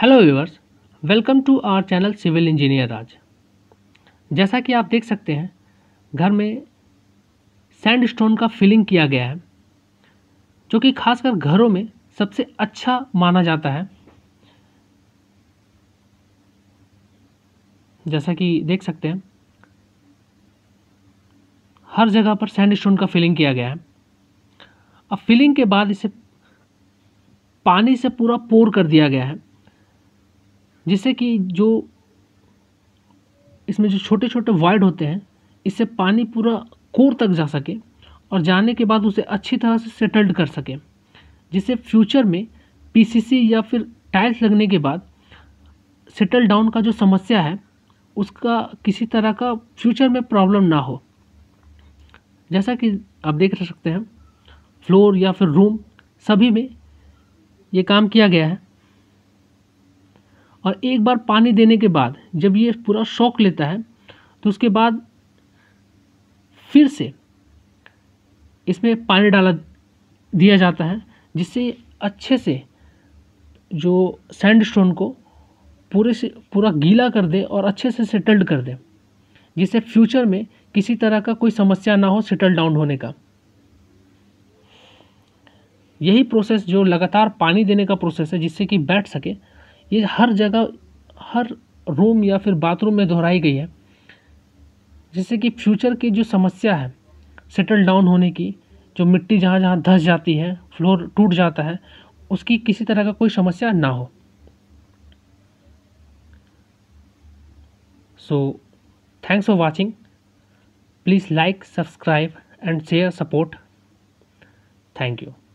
hello viewers welcome to our channel civil engineer Raj जैसा कि आप देख सकते हैं घर में सैंडस्टोन का फिलिंग किया गया है जो कि खासकर घरों में सबसे अच्छा माना जाता है जैसा कि देख सकते हैं हर जगह पर सैंडस्टोन का फिलिंग किया गया है अब फिलिंग के बाद इसे पानी से पूरा पोर कर दिया गया है जिससे कि जो इसमें जो छोटे छोटे वॉइड होते हैं इससे पानी पूरा कोर तक जा सके और जाने के बाद उसे अच्छी तरह से सेटल्ड कर सके जिससे फ्यूचर में पीसीसी या फिर टाइल्स लगने के बाद सेटल डाउन का जो समस्या है उसका किसी तरह का फ्यूचर में प्रॉब्लम ना हो जैसा कि आप देख सकते हैं फ्लोर या फिर रूम सभी में ये काम किया गया है और एक बार पानी देने के बाद जब ये पूरा शौक लेता है तो उसके बाद फिर से इसमें पानी डाला दिया जाता है जिससे अच्छे से जो सैंडस्टोन को पूरे से पूरा गीला कर दे और अच्छे से सेटल्ड कर दे जिससे फ्यूचर में किसी तरह का कोई समस्या ना हो सेटल डाउन होने का यही प्रोसेस जो लगातार पानी देने का प्रोसेस है जिससे कि बैठ सके ये हर जगह हर रूम या फिर बाथरूम में दोहराई गई है जिससे कि फ्यूचर की जो समस्या है सेटल डाउन होने की जो मिट्टी जहाँ जहाँ धस जाती है फ्लोर टूट जाता है उसकी किसी तरह का कोई समस्या ना हो so thanks for watching please like subscribe and share support thank you